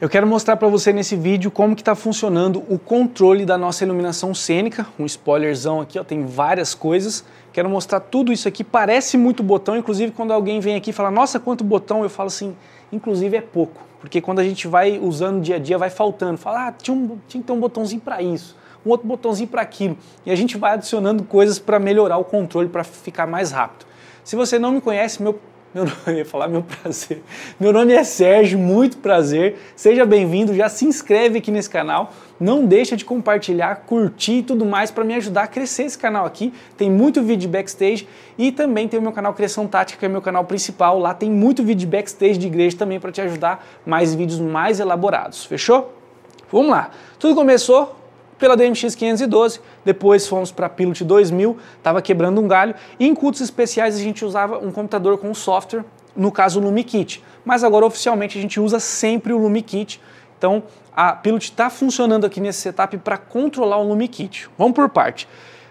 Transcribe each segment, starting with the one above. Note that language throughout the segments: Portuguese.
Eu quero mostrar para você nesse vídeo como que está funcionando o controle da nossa iluminação cênica, um spoilerzão aqui, ó, tem várias coisas. Quero mostrar tudo isso aqui, parece muito botão, inclusive quando alguém vem aqui e fala, nossa, quanto botão, eu falo assim, inclusive é pouco, porque quando a gente vai usando dia a dia vai faltando, fala, ah, tinha, um, tinha que ter um botãozinho para isso, um outro botãozinho para aquilo, e a gente vai adicionando coisas para melhorar o controle, para ficar mais rápido. Se você não me conhece, meu meu nome, ia falar meu prazer. Meu nome é Sérgio, muito prazer. Seja bem-vindo, já se inscreve aqui nesse canal. Não deixa de compartilhar, curtir e tudo mais para me ajudar a crescer esse canal aqui. Tem muito vídeo de backstage e também tem o meu canal Criação Tática, que é meu canal principal. Lá tem muito vídeo de backstage de igreja também para te ajudar, mais vídeos mais elaborados. Fechou? Vamos lá. Tudo começou pela DMX 512, depois fomos para a Pilot 2000, estava quebrando um galho, e em cultos especiais a gente usava um computador com software, no caso o LumiKit, mas agora oficialmente a gente usa sempre o LumiKit, então a Pilot está funcionando aqui nesse setup para controlar o LumiKit. Vamos por parte.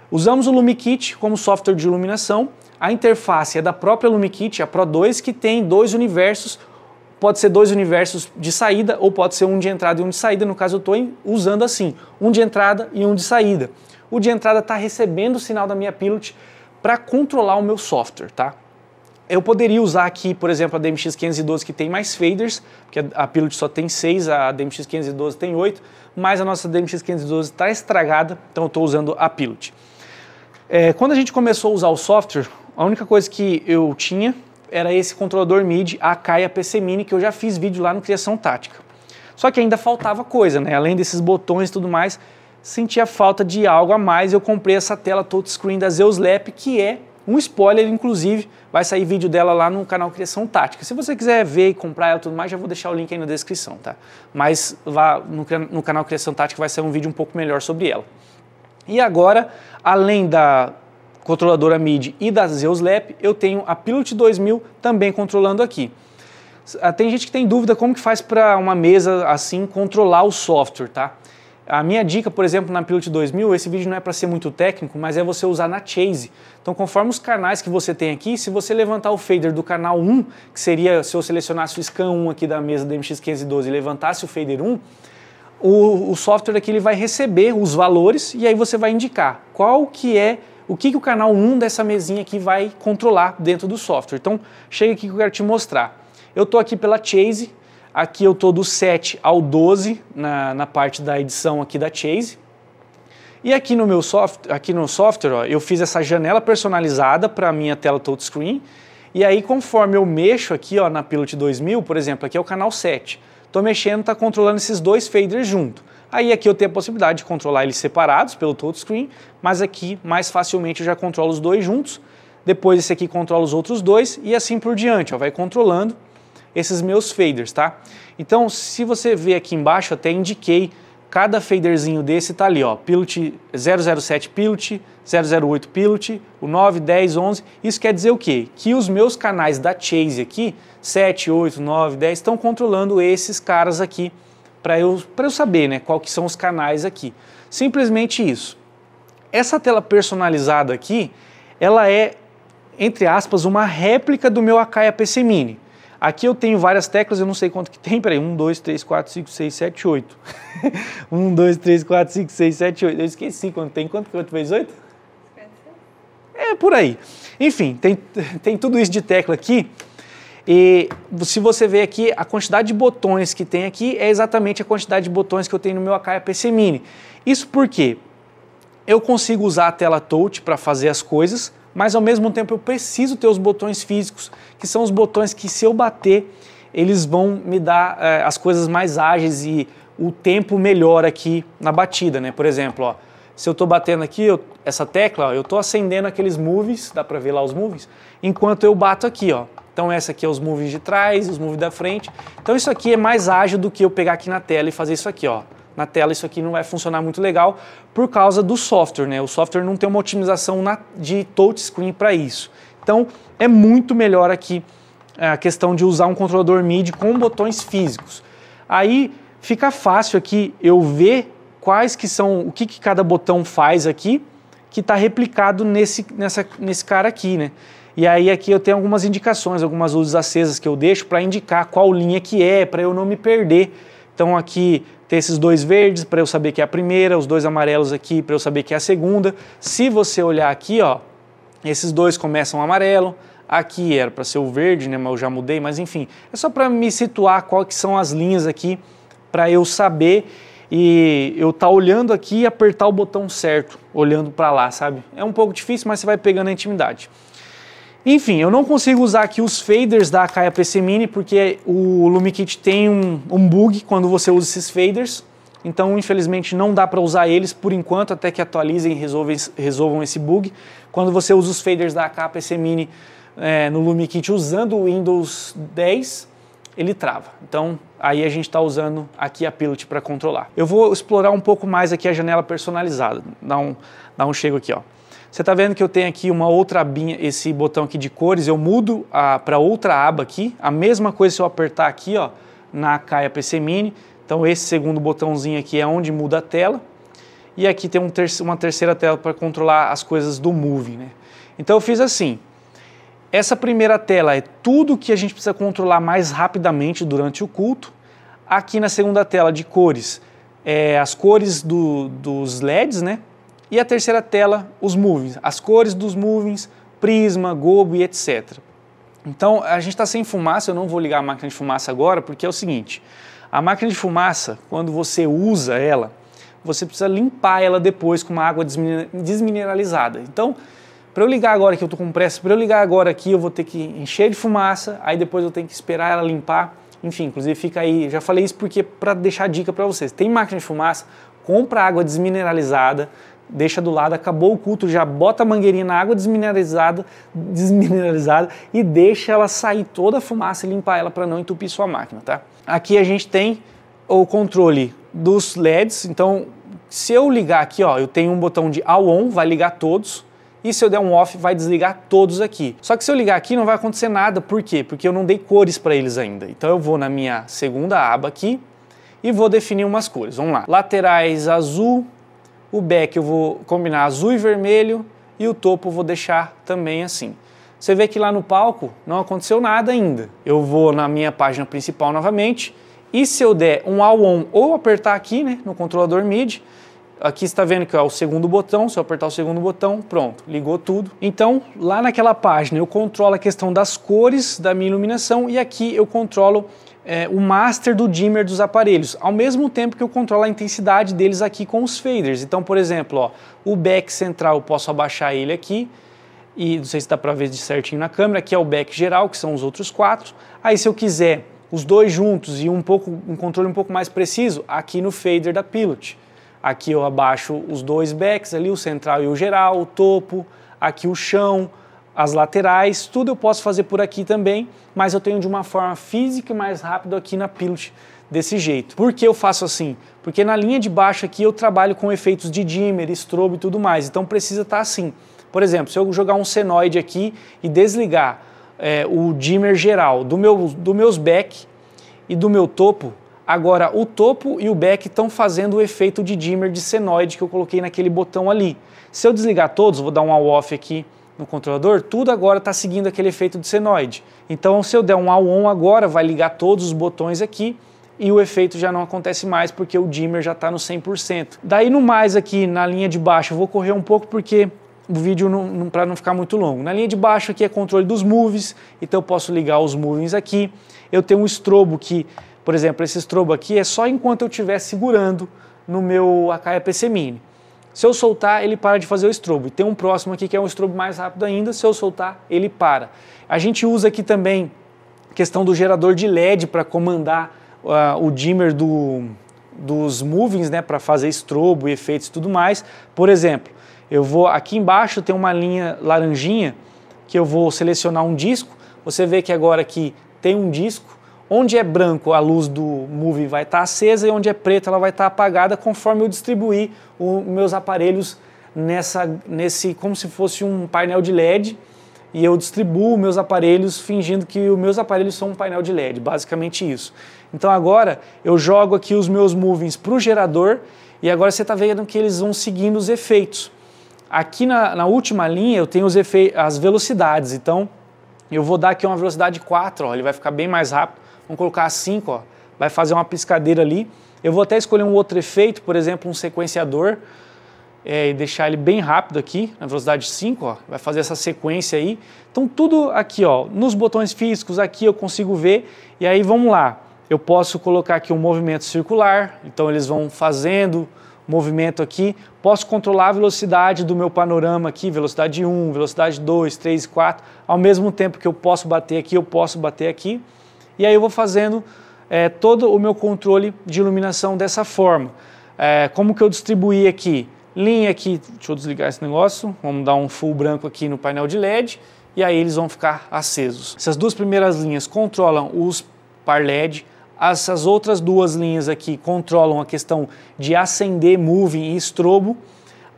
Usamos o LumiKit como software de iluminação, a interface é da própria LumiKit, a Pro 2, que tem dois universos, pode ser dois universos de saída ou pode ser um de entrada e um de saída. No caso, eu estou usando assim, um de entrada e um de saída. O de entrada está recebendo o sinal da minha pilot para controlar o meu software, tá? Eu poderia usar aqui, por exemplo, a DMX512 que tem mais faders, porque a Pilot só tem 6, a DMX512 tem 8, mas a nossa DMX512 está estragada, então eu estou usando a Pilot. É, quando a gente começou a usar o software, a única coisa que eu tinha era esse controlador MIDI, a Kaia PC Mini, que eu já fiz vídeo lá no Criação Tática. Só que ainda faltava coisa, né? Além desses botões e tudo mais, sentia falta de algo a mais. Eu comprei essa tela touchscreen da Zeus Lap, que é um spoiler, inclusive, vai sair vídeo dela lá no canal Criação Tática. Se você quiser ver e comprar ela tudo mais, já vou deixar o link aí na descrição, tá? Mas lá no, no canal Criação Tática vai sair um vídeo um pouco melhor sobre ela. E agora, além da controladora MIDI e da Zeus Lab, eu tenho a Pilot 2000 também controlando aqui. Ah, tem gente que tem dúvida como que faz para uma mesa assim controlar o software, tá? A minha dica, por exemplo, na Pilot 2000, esse vídeo não é para ser muito técnico, mas é você usar na Chase. Então, conforme os canais que você tem aqui, se você levantar o fader do canal 1, que seria se eu selecionasse o scan 1 aqui da mesa da MX512 e levantasse o fader 1, o, o software aqui ele vai receber os valores e aí você vai indicar qual que é o que, que o canal 1 dessa mesinha aqui vai controlar dentro do software. Então, chega aqui que eu quero te mostrar. Eu estou aqui pela Chase, aqui eu estou do 7 ao 12 na, na parte da edição aqui da Chase. E aqui no meu soft, aqui no software, ó, eu fiz essa janela personalizada para a minha tela touchscreen. E aí, conforme eu mexo aqui ó, na Pilot 2000, por exemplo, aqui é o canal 7. Estou mexendo, está controlando esses dois faders junto. Aí aqui eu tenho a possibilidade de controlar eles separados pelo touchscreen, mas aqui mais facilmente eu já controlo os dois juntos. Depois esse aqui controla os outros dois e assim por diante, ó, vai controlando esses meus faders, tá? Então, se você ver aqui embaixo, até indiquei cada faderzinho desse tá ali, ó, pilot 007 pilot, 008 pilot, o 9, 10, 11. Isso quer dizer o quê? Que os meus canais da Chase aqui, 7, 8, 9, 10, estão controlando esses caras aqui para eu, eu saber né, qual que são os canais aqui. Simplesmente isso. Essa tela personalizada aqui, ela é, entre aspas, uma réplica do meu Akaia PC Mini. Aqui eu tenho várias teclas, eu não sei quanto que tem, peraí, 1, 2, 3, 4, 5, 6, 7, 8. 1, 2, 3, 4, 5, 6, 7, 8. Eu esqueci quanto tem, quanto, que 8 vezes 8? É, por aí. Enfim, tem, tem tudo isso de tecla aqui, e se você ver aqui, a quantidade de botões que tem aqui é exatamente a quantidade de botões que eu tenho no meu Akai PC Mini. Isso porque eu consigo usar a tela touch para fazer as coisas, mas ao mesmo tempo eu preciso ter os botões físicos, que são os botões que se eu bater, eles vão me dar é, as coisas mais ágeis e o tempo melhor aqui na batida, né? Por exemplo, ó, se eu estou batendo aqui, eu, essa tecla, ó, eu estou acendendo aqueles moves, dá para ver lá os moves, enquanto eu bato aqui, ó, então essa aqui é os moves de trás, os moves da frente. Então isso aqui é mais ágil do que eu pegar aqui na tela e fazer isso aqui, ó. Na tela isso aqui não vai funcionar muito legal por causa do software, né? O software não tem uma otimização na, de touchscreen para isso. Então é muito melhor aqui é, a questão de usar um controlador MIDI com botões físicos. Aí fica fácil aqui eu ver quais que são, o que, que cada botão faz aqui, que está replicado nesse, nessa, nesse cara aqui, né? E aí aqui eu tenho algumas indicações, algumas luzes acesas que eu deixo para indicar qual linha que é, para eu não me perder. Então aqui tem esses dois verdes para eu saber que é a primeira, os dois amarelos aqui para eu saber que é a segunda. Se você olhar aqui, ó, esses dois começam amarelo, aqui era para ser o verde, né, mas eu já mudei, mas enfim, é só para me situar quais são as linhas aqui para eu saber e eu tá olhando aqui e apertar o botão certo, olhando para lá, sabe? É um pouco difícil, mas você vai pegando a intimidade. Enfim, eu não consigo usar aqui os faders da Akai PC Mini porque o LumiKit tem um, um bug quando você usa esses faders. Então, infelizmente, não dá para usar eles por enquanto, até que atualizem e resolvem, resolvam esse bug. Quando você usa os faders da PC Mini é, no LumiKit usando o Windows 10, ele trava. Então, aí a gente está usando aqui a Pilot para controlar. Eu vou explorar um pouco mais aqui a janela personalizada. Dá um, dá um chego aqui, ó. Você está vendo que eu tenho aqui uma outra abinha, esse botão aqui de cores, eu mudo para outra aba aqui, a mesma coisa se eu apertar aqui ó, na Kaia PC Mini, então esse segundo botãozinho aqui é onde muda a tela, e aqui tem um ter uma terceira tela para controlar as coisas do Movie. Né? Então eu fiz assim, essa primeira tela é tudo que a gente precisa controlar mais rapidamente durante o culto, aqui na segunda tela de cores, é, as cores do, dos LEDs, né? E a terceira tela, os movings, as cores dos movings, prisma, gobo e etc. Então, a gente está sem fumaça, eu não vou ligar a máquina de fumaça agora, porque é o seguinte, a máquina de fumaça, quando você usa ela, você precisa limpar ela depois com uma água desmineralizada. Então, para eu ligar agora que eu estou com pressa, para eu ligar agora aqui, eu vou ter que encher de fumaça, aí depois eu tenho que esperar ela limpar. Enfim, inclusive fica aí, já falei isso porque para deixar dica para vocês. Tem máquina de fumaça, compra água desmineralizada, deixa do lado, acabou o culto, já bota a mangueirinha na água desmineralizada, desmineralizada e deixa ela sair toda a fumaça e limpar ela para não entupir sua máquina, tá? Aqui a gente tem o controle dos LEDs, então se eu ligar aqui, ó, eu tenho um botão de all on, vai ligar todos, e se eu der um off, vai desligar todos aqui. Só que se eu ligar aqui, não vai acontecer nada, por quê? Porque eu não dei cores para eles ainda. Então eu vou na minha segunda aba aqui e vou definir umas cores, vamos lá. Laterais azul, o back eu vou combinar azul e vermelho e o topo eu vou deixar também assim. Você vê que lá no palco não aconteceu nada ainda. Eu vou na minha página principal novamente e se eu der um all on ou apertar aqui né, no controlador MIDI, aqui está vendo que é o segundo botão, se eu apertar o segundo botão, pronto, ligou tudo. Então, lá naquela página eu controlo a questão das cores da minha iluminação e aqui eu controlo é, o master do dimmer dos aparelhos, ao mesmo tempo que eu controlo a intensidade deles aqui com os faders. Então, por exemplo, ó, o back central eu posso abaixar ele aqui, e não sei se dá para ver de certinho na câmera, que é o back geral, que são os outros quatro. Aí se eu quiser os dois juntos e um, pouco, um controle um pouco mais preciso, aqui no fader da Pilot. Aqui eu abaixo os dois backs ali, o central e o geral, o topo, aqui o chão, as laterais, tudo eu posso fazer por aqui também, mas eu tenho de uma forma física e mais rápido aqui na Pilot desse jeito. Por que eu faço assim? Porque na linha de baixo aqui eu trabalho com efeitos de dimmer, strobe e tudo mais, então precisa estar tá assim. Por exemplo, se eu jogar um senoide aqui e desligar é, o dimmer geral do, meu, do meus back e do meu topo, agora o topo e o back estão fazendo o efeito de dimmer de senoide que eu coloquei naquele botão ali. Se eu desligar todos, vou dar um all-off aqui, no controlador, tudo agora está seguindo aquele efeito de senoide. Então, se eu der um ao on agora, vai ligar todos os botões aqui e o efeito já não acontece mais porque o dimmer já está no 100%. Daí no mais aqui na linha de baixo, eu vou correr um pouco porque o vídeo para não ficar muito longo. Na linha de baixo aqui é controle dos moves, então eu posso ligar os moves aqui. Eu tenho um strobo que, por exemplo, esse strobo aqui é só enquanto eu estiver segurando no meu pc Mini. Se eu soltar, ele para de fazer o estrobo. E tem um próximo aqui que é um estrobo mais rápido ainda. Se eu soltar, ele para. A gente usa aqui também questão do gerador de LED para comandar uh, o dimmer do, dos movings, né, para fazer estrobo, efeitos e tudo mais. Por exemplo, eu vou aqui embaixo tem uma linha laranjinha que eu vou selecionar um disco. Você vê que agora aqui tem um disco Onde é branco, a luz do Movie vai estar tá acesa e onde é preto ela vai estar tá apagada conforme eu distribuir os meus aparelhos nessa, nesse, como se fosse um painel de LED. E eu distribuo meus aparelhos fingindo que os meus aparelhos são um painel de LED, basicamente isso. Então agora eu jogo aqui os meus movings para o gerador e agora você está vendo que eles vão seguindo os efeitos. Aqui na, na última linha eu tenho os efeitos, as velocidades, então eu vou dar aqui uma velocidade 4, ó, ele vai ficar bem mais rápido Vamos colocar 5, ó. Vai fazer uma piscadeira ali. Eu vou até escolher um outro efeito, por exemplo, um sequenciador, é, e deixar ele bem rápido aqui, na velocidade 5, ó, vai fazer essa sequência aí. Então tudo aqui, ó, nos botões físicos aqui eu consigo ver, e aí vamos lá. Eu posso colocar aqui um movimento circular, então eles vão fazendo movimento aqui. Posso controlar a velocidade do meu panorama aqui, velocidade 1, velocidade 2, 3 e 4. Ao mesmo tempo que eu posso bater aqui, eu posso bater aqui. E aí eu vou fazendo é, todo o meu controle de iluminação dessa forma. É, como que eu distribuí aqui? Linha aqui, deixa eu desligar esse negócio, vamos dar um full branco aqui no painel de LED e aí eles vão ficar acesos. Essas duas primeiras linhas controlam os par LED, essas outras duas linhas aqui controlam a questão de acender, moving e estrobo.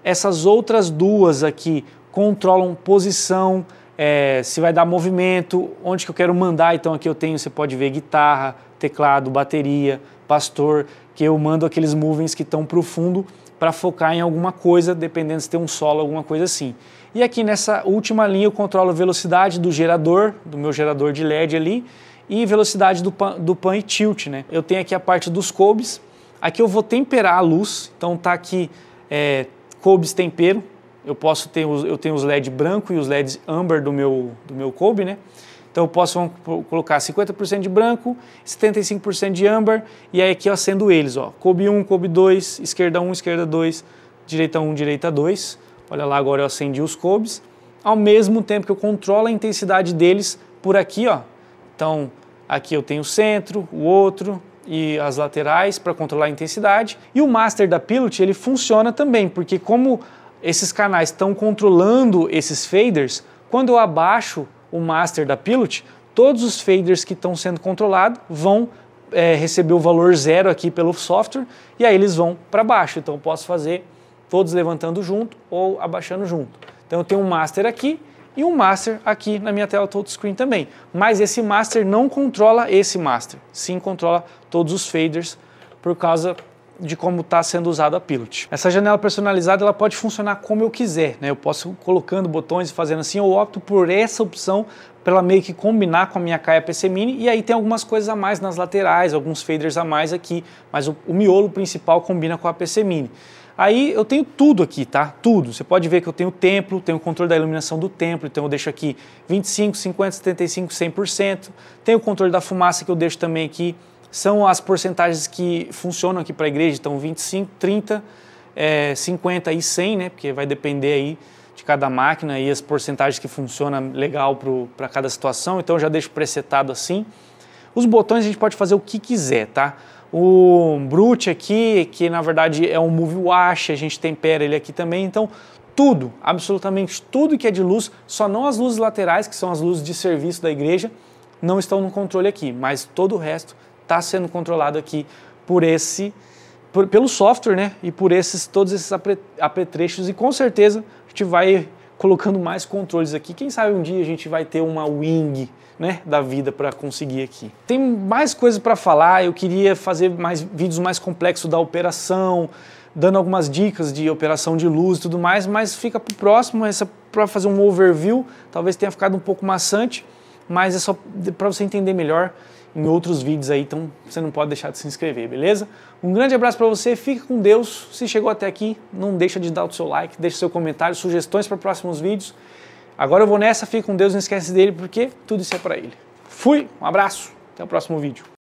Essas outras duas aqui controlam posição, é, se vai dar movimento, onde que eu quero mandar. Então aqui eu tenho, você pode ver guitarra, teclado, bateria, pastor, que eu mando aqueles movements que estão para o fundo para focar em alguma coisa, dependendo se tem um solo, alguma coisa assim. E aqui nessa última linha eu controlo a velocidade do gerador, do meu gerador de LED ali, e velocidade do pan, do pan e tilt, né? Eu tenho aqui a parte dos cobes, aqui eu vou temperar a luz, então tá aqui é, cobes tempero, eu posso ter os, eu tenho os LED branco e os LEDs amber do meu do meu Kobe, né? Então eu posso colocar 50% de branco, 75% de amber e aí aqui eu acendo eles, ó, Kobe 1, Kobe 2, esquerda 1, esquerda 2, direita 1, direita 2. Olha lá, agora eu acendi os Kobes. Ao mesmo tempo que eu controlo a intensidade deles por aqui, ó. Então, aqui eu tenho o centro, o outro, e as laterais para controlar a intensidade. E o master da Pilot ele funciona também, porque como esses canais estão controlando esses faders, quando eu abaixo o master da Pilot, todos os faders que estão sendo controlados vão é, receber o valor zero aqui pelo software e aí eles vão para baixo. Então eu posso fazer todos levantando junto ou abaixando junto. Então eu tenho um master aqui e um master aqui na minha tela touchscreen também. Mas esse master não controla esse master, sim controla todos os faders por causa de como está sendo usado a Pilot. Essa janela personalizada ela pode funcionar como eu quiser, né? Eu posso colocando botões e fazendo assim, eu opto por essa opção para ela meio que combinar com a minha caia PC Mini e aí tem algumas coisas a mais nas laterais, alguns faders a mais aqui, mas o, o miolo principal combina com a PC Mini. Aí eu tenho tudo aqui, tá? Tudo. Você pode ver que eu tenho o templo, tenho o controle da iluminação do templo, então eu deixo aqui 25, 50, 75, 100%. Tenho o controle da fumaça que eu deixo também aqui são as porcentagens que funcionam aqui para a igreja, então 25, 30, é, 50 e 100, né? Porque vai depender aí de cada máquina e as porcentagens que funcionam legal para cada situação, então já deixo presetado assim. Os botões a gente pode fazer o que quiser, tá? O Brute aqui, que na verdade é um Move Wash, a gente tempera ele aqui também, então tudo, absolutamente tudo que é de luz, só não as luzes laterais, que são as luzes de serviço da igreja, não estão no controle aqui, mas todo o resto está sendo controlado aqui por esse, por, pelo software, né? E por esses todos esses apetrechos e com certeza a gente vai colocando mais controles aqui. Quem sabe um dia a gente vai ter uma wing né, da vida para conseguir aqui. Tem mais coisas para falar, eu queria fazer mais vídeos mais complexos da operação, dando algumas dicas de operação de luz e tudo mais, mas fica para o próximo, essa para fazer um overview, talvez tenha ficado um pouco maçante, mas é só para você entender melhor em outros vídeos aí, então você não pode deixar de se inscrever, beleza? Um grande abraço para você, fica com Deus. Se chegou até aqui, não deixa de dar o seu like, deixa seu comentário, sugestões para próximos vídeos. Agora eu vou nessa, fica com Deus, não esquece dele, porque tudo isso é para ele. Fui, um abraço, até o próximo vídeo.